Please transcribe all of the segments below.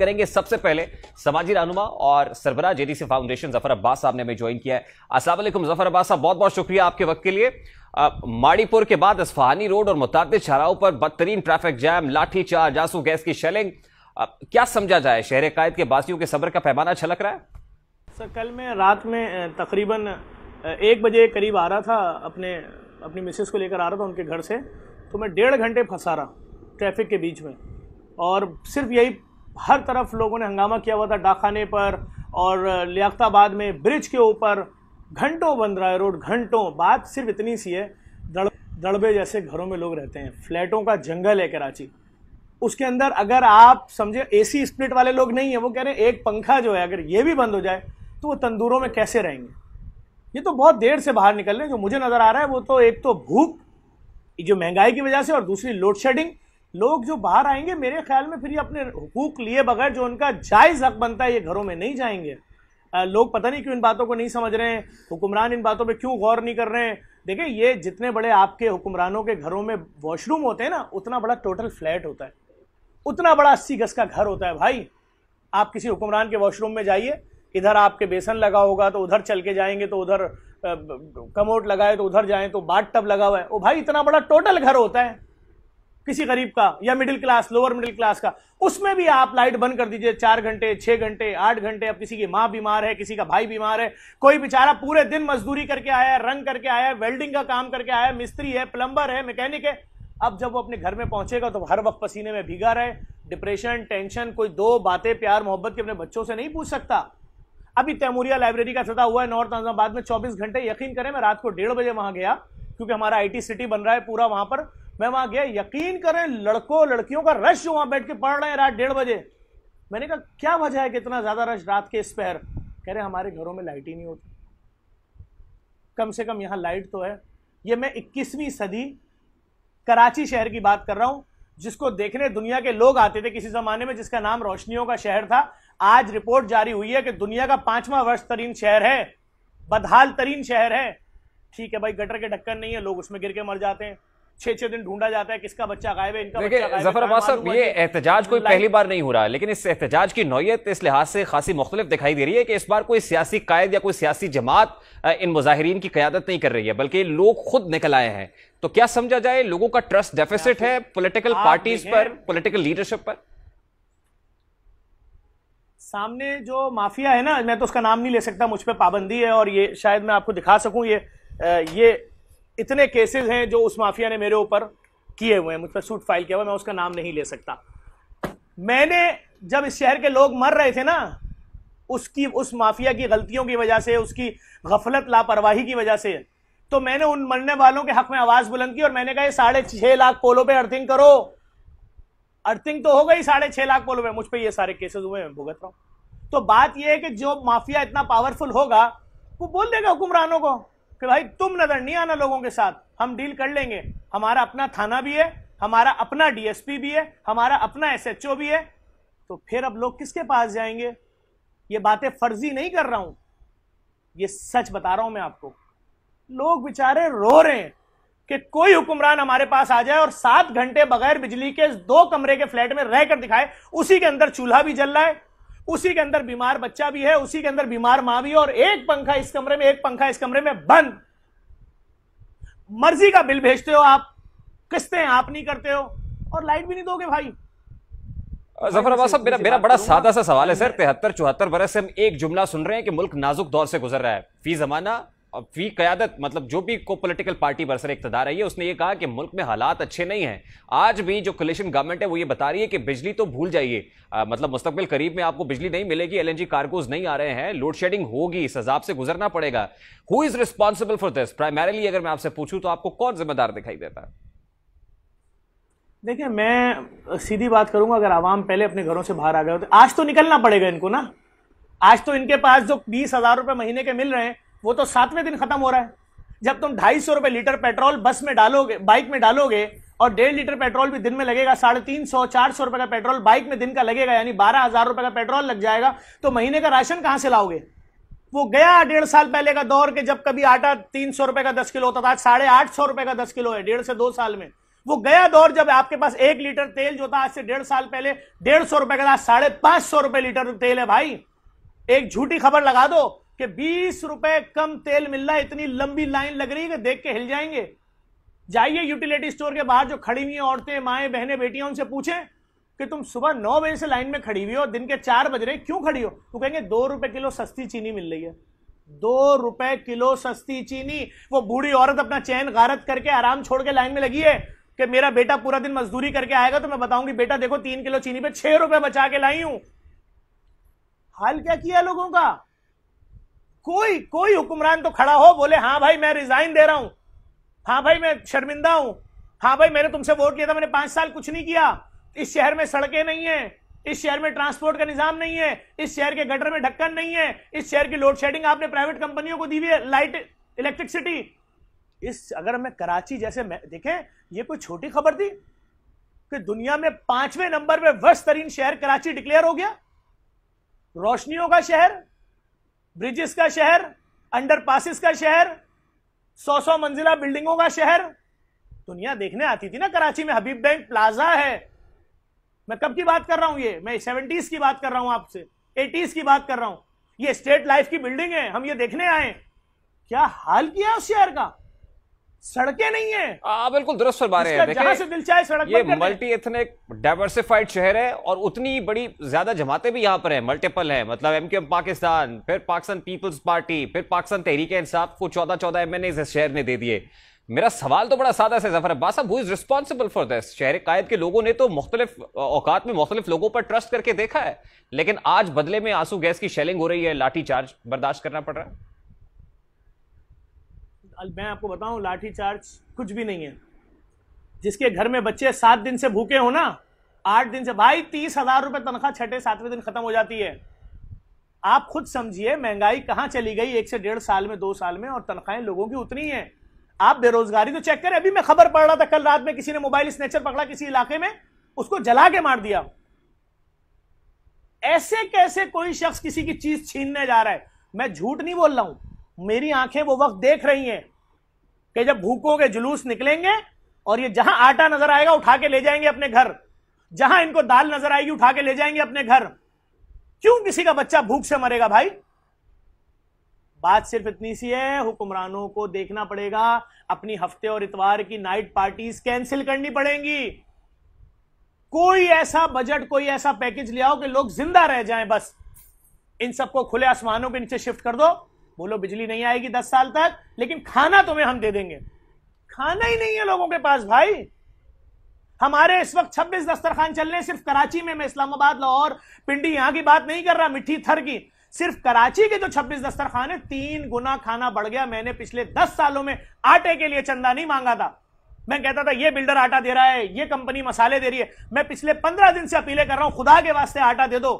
करेंगे सबसे पहले समाजी रहनुमा और सरबरा जेडीसी फाउंडेशन जफर अब्बास साहब ने हमें ज्वाइन किया है असलम जफर अब्बास साहब बहुत बहुत शुक्रिया आपके वक्त के लिए माड़ीपुर के बाद असफहानी रोड और मुताद शराहों पर बदतरीन ट्रैफिक जैम लाठी चार जासू गैस की शेलिंग क्या समझा जाए शहर कायद के बासियों के सब्र का पैमाना छलक रहा है सर कल मैं रात में तकरीबन एक बजे करीब आ रहा था अपने अपनी मिसेस को लेकर आ रहा था उनके घर से तो मैं डेढ़ घंटे फंसा रहा ट्रैफिक के बीच में और सिर्फ यही हर तरफ लोगों ने हंगामा किया हुआ था डाखाने पर और लियाताबाद में ब्रिज के ऊपर घंटों बंद रहा है रोड घंटों बात सिर्फ इतनी सी है दड़ दड़बे जैसे घरों में लोग रहते हैं फ्लैटों का जंगल है कराची उसके अंदर अगर आप समझे एसी स्प्लिट वाले लोग नहीं है वो कह रहे हैं एक पंखा जो है अगर ये भी बंद हो जाए तो वो तंदूरों में कैसे रहेंगे ये तो बहुत देर से बाहर निकल रहे हैं जो मुझे नज़र आ रहा है वो तो एक तो भूख जो महंगाई की वजह से और दूसरी लोड शेडिंग लोग जो बाहर आएंगे मेरे ख्याल में फिर ये अपने हुकूक लिए बगैर जो उनका जायज़ हक बनता है ये घरों में नहीं जाएंगे आ, लोग पता नहीं क्यों इन बातों को नहीं समझ रहे हैं हुक्मरान इन बातों पर क्यों गौर नहीं कर रहे हैं देखिए ये जितने बड़े आपके हुक्मरानों के घरों में वॉशरूम होते हैं ना उतना बड़ा टोटल फ्लैट होता है उतना बड़ा अस्सी गज का घर होता है भाई आप किसी हुक्मरान के वॉशरूम में जाइए इधर आपके बेसन लगा होगा तो उधर चल के जाएंगे तो उधर कमोट लगाए तो उधर जाएं तो बाट टब लगा हुआ है ओ भाई इतना बड़ा टोटल घर होता है किसी गरीब का या middle class lower middle class का उसमें भी आप लाइट बंद कर दीजिए चार घंटे छह घंटे आठ घंटे अब किसी की माँ बीमार है किसी का भाई बीमार है कोई बेचारा पूरे दिन मजदूरी करके आया है रंग करके आया है वेल्डिंग का काम करके आया है मिस्त्री है प्लम्बर है मैकेनिक है अब जब वो अपने घर में पहुंचेगा तो हर वक्त पसीने में भीगा रहे डिप्रेशन टेंशन कोई दो बातें प्यार मोहब्बत के अपने बच्चों से नहीं पूछ सकता अभी तैमूरिया लाइब्रेरी का सदा हुआ है नॉर्थ आजमाबाद में 24 घंटे यकीन करें मैं रात को डेढ़ बजे वहां गया क्योंकि हमारा आईटी सिटी बन रहा है पूरा वहां पर मैं वहां गया यकीन करें लड़कों लड़कियों का रश वहां बैठ के पढ़ रहे हैं रात डेढ़ बजे मैंने कहा क्या वजह है कि इतना ज्यादा रश रात के इस पैर कह रहे हमारे घरों में लाइट ही नहीं होती कम से कम यहां लाइट तो है ये मैं इक्कीसवीं सदी कराची शहर की बात कर रहा हूं जिसको देखने दुनिया के लोग आते थे किसी जमाने में जिसका नाम रोशनियों का शहर था आज रिपोर्ट जारी हुई है कि दुनिया का पांचवा वर्ष तरीन शहर है बदहाल तरीन शहर है ठीक है भाई गटर के ढक्कन नहीं है लोग उसमें गिर के मर जाते हैं छह छह दिन ढूंढा जाता है किसका बच्चा गायब है इनका जफर अब्बास ये एहतजाज कोई पहली बार नहीं हो रहा लेकिन इस एहतजाज की नोयत इस लिहाज से खासी मुख्तलिफ दिखाई दे रही है कि इस बार कोई सियासी कायद या कोई सियासी जमात इन मुजाहरीन की क्यादत नहीं कर रही है बल्कि लोग खुद निकल आए हैं तो क्या समझा जाए लोगों का ट्रस्ट डेफिसिट है पोलिटिकल पार्टीज पर पोलिटिकल लीडरशिप पर सामने जो माफिया है ना मैं तो उसका नाम नहीं ले सकता मुझ पर पाबंदी है और ये शायद मैं आपको दिखा सकूं ये ये इतने केसेस हैं जो उस माफिया ने मेरे ऊपर किए हुए हैं मुझ पर सूट फाइल किया हुआ मैं उसका नाम नहीं ले सकता मैंने जब इस शहर के लोग मर रहे थे ना उसकी उस माफिया की गलतियों की वजह से उसकी गफलत लापरवाही की वजह से तो मैंने उन मरने वालों के हक में आवाज बुलंद की और मैंने कहा साढ़े छह लाख पोलो पे अर्थिंग करो अर्थिंग तो हो गई साढ़े छह लाख पोलो पे मुझ पर ये सारे केसेस हुए मैं भुगत रहा हूं तो बात यह है कि जो माफिया इतना पावरफुल होगा वो बोल देगा हुक्मरानों को कि भाई तुम नजर नहीं आना लोगों के साथ हम डील कर लेंगे हमारा अपना थाना भी है हमारा अपना डीएसपी भी है हमारा अपना एसएचओ भी है तो फिर अब लोग किसके पास जाएंगे ये बातें फर्जी नहीं कर रहा हूं ये सच बता रहा हूं मैं आपको लोग बेचारे रो रहे हैं कि कोई हुक्मरान हमारे पास आ जाए और सात घंटे बगैर बिजली के दो कमरे के फ्लैट में रहकर दिखाए उसी के अंदर चूल्हा भी जल रहा है उसी के अंदर बीमार बच्चा भी है उसी के अंदर बीमार मां भी है और एक पंखा इस कमरे में एक पंखा इस कमरे में बंद मर्जी का बिल भेजते हो आप किस्तें आप नहीं करते हो और लाइट भी नहीं दोगे भाई जफर अब्बास साहब मेरा मेरा बड़ा सादा सा सवाल है सर तिहत्तर चौहत्तर बरस से हम एक जुमला सुन रहे हैं कि मुल्क नाजुक दौर से गुजर रहा है फी जमाना फी क्यादत मतलब जो भी को पोलिटिकल पार्टी बरसर इकतदार है उसने ये कहा कि मुल्क में हालात अच्छे नहीं हैं आज भी जो कलेशन गवर्नमेंट है वो ये बता रही है कि बिजली तो भूल जाइए मतलब मुस्तबिल करीब में आपको बिजली नहीं मिलेगी एल एन कार्गोज नहीं आ रहे हैं लोड शेडिंग होगी इस हजाब से गुजरना पड़ेगा who is responsible for this primarily अगर मैं आपसे पूछूँ तो आपको कौन जिम्मेदार दिखाई देता है देखिए मैं सीधी बात करूंगा अगर आवाम पहले अपने घरों से बाहर आ गए होते आज तो निकलना पड़ेगा इनको ना आज तो इनके पास जो बीस हजार रुपए महीने के मिल रहे हैं वो तो सातवें दिन खत्म हो रहा है जब तुम ढाई सौ रुपए लीटर पेट्रोल बस में डालोगे बाइक में डालोगे और डेढ़ लीटर पेट्रोल भी दिन में लगेगा साढ़े तीन सौ चार सौ रुपए का पेट्रोल बाइक में दिन का लगेगा यानी बारह हजार रुपए का पेट्रोल लग जाएगा तो महीने का राशन कहां से लाओगे वो गया डेढ़ साल पहले का दौर के जब कभी आटा तीन सौ रुपए का दस किलो होता था आज साढ़े आठ सौ रुपए का दस किलो है डेढ़ से दो साल में वो गया दौर जब आपके पास एक लीटर तेल जो था आज से डेढ़ साल पहले डेढ़ सौ रुपए का था साढ़े पांच सौ रुपए लीटर तेल है भाई एक झूठी खबर लगा दो कि बीस रुपए कम तेल मिल रहा है इतनी लंबी लाइन लग रही है कि देख के हिल जाएंगे जाइए यूटिलिटी स्टोर के बाहर जो खड़ी हुई औरतें माए बहने बेटियां उनसे पूछें कि तुम सुबह नौ बजे से लाइन में खड़ी हुई हो दिन के चार बज रहे क्यों खड़ी हो तो कहेंगे दो रुपए किलो सस्ती चीनी मिल रही है दो रुपए किलो सस्ती चीनी वो बूढ़ी औरत अपना चैन गारत करके आराम छोड़ के लाइन में लगी है कि मेरा बेटा पूरा दिन मजदूरी करके आएगा तो मैं बताऊंगी बेटा देखो तीन किलो चीनी पे छह रुपए बचा के लाई हूं हाल क्या किया लोगों का कोई कोई हुक्मरान तो खड़ा हो बोले हाँ भाई मैं रिजाइन दे रहा हूं हाँ भाई मैं शर्मिंदा हूं हाँ भाई मैंने तुमसे वोट लिया था मैंने पांच साल कुछ नहीं किया इस शहर में सड़कें नहीं है इस शहर में ट्रांसपोर्ट का निजाम नहीं है इस शहर के गटर में ढक्कन नहीं है इस शहर की लोड शेडिंग आपने प्राइवेट कंपनियों को दी हुई है लाइट इलेक्ट्रिसिटी इस अगर मैं कराची जैसे मैं देखें ये कोई छोटी खबर थी कि दुनिया में पांचवें नंबर पर वर्ष तरीन शहर कराची डिक्लेयर हो गया रोशनियों का शहर ब्रिजेस का शहर अंडर पासिस का शहर सौ सौ मंजिला बिल्डिंगों का शहर दुनिया देखने आती थी ना कराची में हबीब बैंक प्लाजा है मैं कब की बात कर रहा हूं ये मैं सेवेंटीज की बात कर रहा हूं आपसे एटीज की बात कर रहा हूं ये स्टेट लाइफ की बिल्डिंग है हम ये देखने आए क्या हाल किया उस शहर का सड़कें नहीं है आ, बिल्कुल दुरुस्त फरमा रहे हैं जहां से दिल चाहे सड़क ये मल्टी एथनिक डाइवर्सिफाइड शहर है और उतनी बड़ी ज्यादा जमातें भी यहाँ पर है मल्टीपल है मतलब एम क्यू पाकिस्तान फिर पाकिस्तान पीपल्स पार्टी फिर पाकिस्तान तहरीक इंसाफ को चौदह चौदह एम एन इस शहर ने दे दिए मेरा सवाल तो बड़ा सादा से Zafar Abbas who is responsible for this शहर कायद के लोगों ने तो मुख्तलिफ औकात में मुख्तलिफ लोगों पर ट्रस्ट करके देखा है लेकिन आज बदले में आंसू गैस की शेलिंग हो रही है लाठी चार्ज बर्दाश्त करना पड़ रहा है मैं आपको बताऊं लाठी चार्ज कुछ भी नहीं है जिसके घर में बच्चे सात दिन से भूखे हो ना आठ दिन से भाई तीस हजार रुपये तनख्वाह छठे सातवें दिन खत्म हो जाती है आप खुद समझिए महंगाई कहाँ चली गई एक से डेढ़ साल में दो साल में और तनख्वाहें लोगों की उतनी है आप बेरोजगारी तो चेक करें अभी मैं खबर पढ़ रहा था कल रात में किसी ने मोबाइल स्नेचर पकड़ा किसी इलाके में उसको जला के मार दिया ऐसे कैसे कोई शख्स किसी की चीज छीनने जा रहा है मैं झूठ नहीं बोल रहा हूं मेरी आंखें वो वक्त देख रही हैं कि जब भूखों के जुलूस निकलेंगे और ये जहां आटा नजर आएगा उठा के ले जाएंगे अपने घर जहां इनको दाल नजर आएगी उठा के ले जाएंगे अपने घर क्यों किसी का बच्चा भूख से मरेगा भाई बात सिर्फ इतनी सी है हुक्मरानों को देखना पड़ेगा अपनी हफ्ते और इतवार की नाइट पार्टीज कैंसिल करनी पड़ेंगी कोई ऐसा बजट कोई ऐसा पैकेज ले आओ कि लोग जिंदा रह जाएं बस इन सबको खुले आसमानों के नीचे शिफ्ट कर दो बोलो बिजली नहीं आएगी दस साल तक लेकिन खाना तुम्हें हम दे देंगे खाना ही नहीं है लोगों के पास भाई हमारे इस वक्त 26 दस्तरखान चल रहे हैं सिर्फ कराची में मैं इस्लामाबाद लाहौर पिंडी यहां की बात नहीं कर रहा मिट्टी थर की सिर्फ कराची के जो 26 दस्तरखान है तीन गुना खाना बढ़ गया मैंने पिछले 10 सालों में आटे के लिए चंदा नहीं मांगा था मैं कहता था ये बिल्डर आटा दे रहा है ये कंपनी मसाले दे रही है मैं पिछले पंद्रह दिन से अपीलें कर रहा हूं खुदा के वास्ते आटा दे दो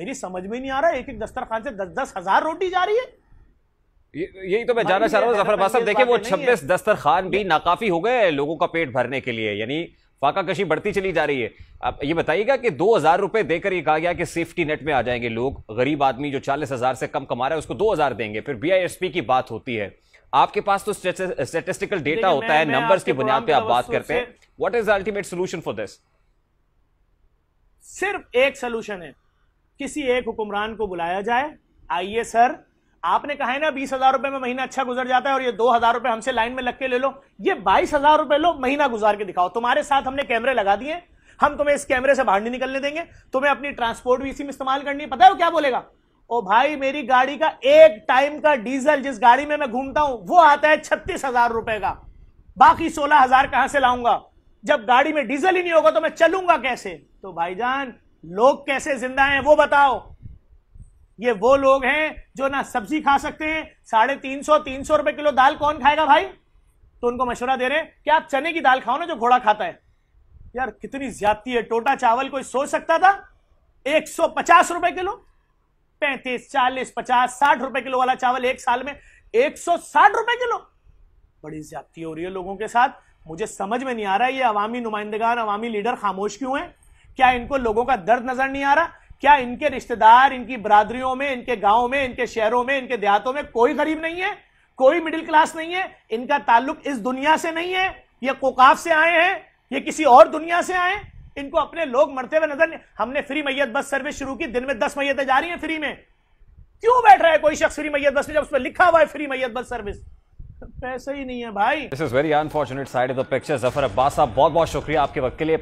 मेरी समझ में नहीं आ रहा एक एक दस्तरखान से दस दस हजार रोटी जा रही है यही तो मैं जानना चाह रहा हूँ जफर बासफ देखिए वो छब्बीस दस्तरखान भी नाकाफी हो गए लोगों का पेट भरने के लिए यानी फाकाकशी बढ़ती चली जा रही है अब ये बताइएगा कि दो हजार रुपए देकर ये कहा गया कि सेफ्टी नेट में आ जाएंगे लोग गरीब आदमी जो चालीस हजार से कम कमा रहा है उसको दो हजार देंगे फिर बीआईएसपी की बात होती है आपके पास तो स्टेटिस्टिकल डेटा होता है नंबर्स की बुनियाद पे आप बात करते हैं what is ultimate solution for this सिर्फ एक सोल्यूशन है किसी एक हुक्मरान को बुलाया जाए आइए सर आपने कहा है ना बीस हजार रुपए में महीना अच्छा गुजर जाता है और ये दो हजार रुपए हमसे लाइन में लग के ले लो ये बाईस हजार रुपए लो महीना गुजार के दिखाओ तुम्हारे साथ हमने कैमरे लगा दिए हम तुम्हें इस कैमरे से बाहर नहीं निकलने देंगे तुम्हें अपनी ट्रांसपोर्ट भी इसी में इस्तेमाल करनी है पता है वो क्या बोलेगा ओ भाई मेरी गाड़ी का एक टाइम का डीजल जिस गाड़ी में मैं घूमता हूं वो आता है छत्तीस हजार रुपए का बाकी सोलह हजार कहां से लाऊंगा जब गाड़ी में डीजल ही नहीं होगा तो मैं चलूंगा कैसे तो भाईजान लोग कैसे जिंदा हैं वो बताओ ये वो लोग हैं जो ना सब्जी खा सकते हैं साढ़े तीन सौ तीन सौ रुपए किलो दाल कौन खाएगा भाई तो उनको मशवरा दे रहे हैं कि आप चने की दाल खाओ ना जो घोड़ा खाता है यार कितनी ज्यादती है टोटा चावल कोई सोच सकता था एक सौ पचास रुपए किलो पैंतीस चालीस पचास साठ रुपए किलो वाला चावल एक साल में एक सौ साठ रुपए किलो बड़ी ज्यादती हो रही है लोगों के साथ मुझे समझ में नहीं आ रहा ये अवामी नुमाइंदगान अवामी लीडर खामोश क्यों है क्या इनको लोगों का दर्द नजर नहीं आ रहा क्या इनके रिश्तेदार इनकी बरादरियों में इनके गांव में इनके शहरों में इनके देहातों में कोई गरीब नहीं है कोई मिडिल क्लास नहीं है इनका ताल्लुक इस दुनिया से नहीं है ये कोकाफ से आए हैं ये किसी और दुनिया से आए इनको अपने लोग मरते हुए नजर नहीं हमने फ्री मैयत बस सर्विस शुरू की दिन में दस मैयतें जा रही हैं फ्री में क्यों बैठ रहा है कोई शख्स फ्री मैयत बस में जब उसमें लिखा हुआ है फ्री मैयत बस सर्विस पैसे ही नहीं है भाई this is very unfortunate side of the picture Zafar Abbas sahab बहुत बहुत शुक्रिया आपके वक्त के लिए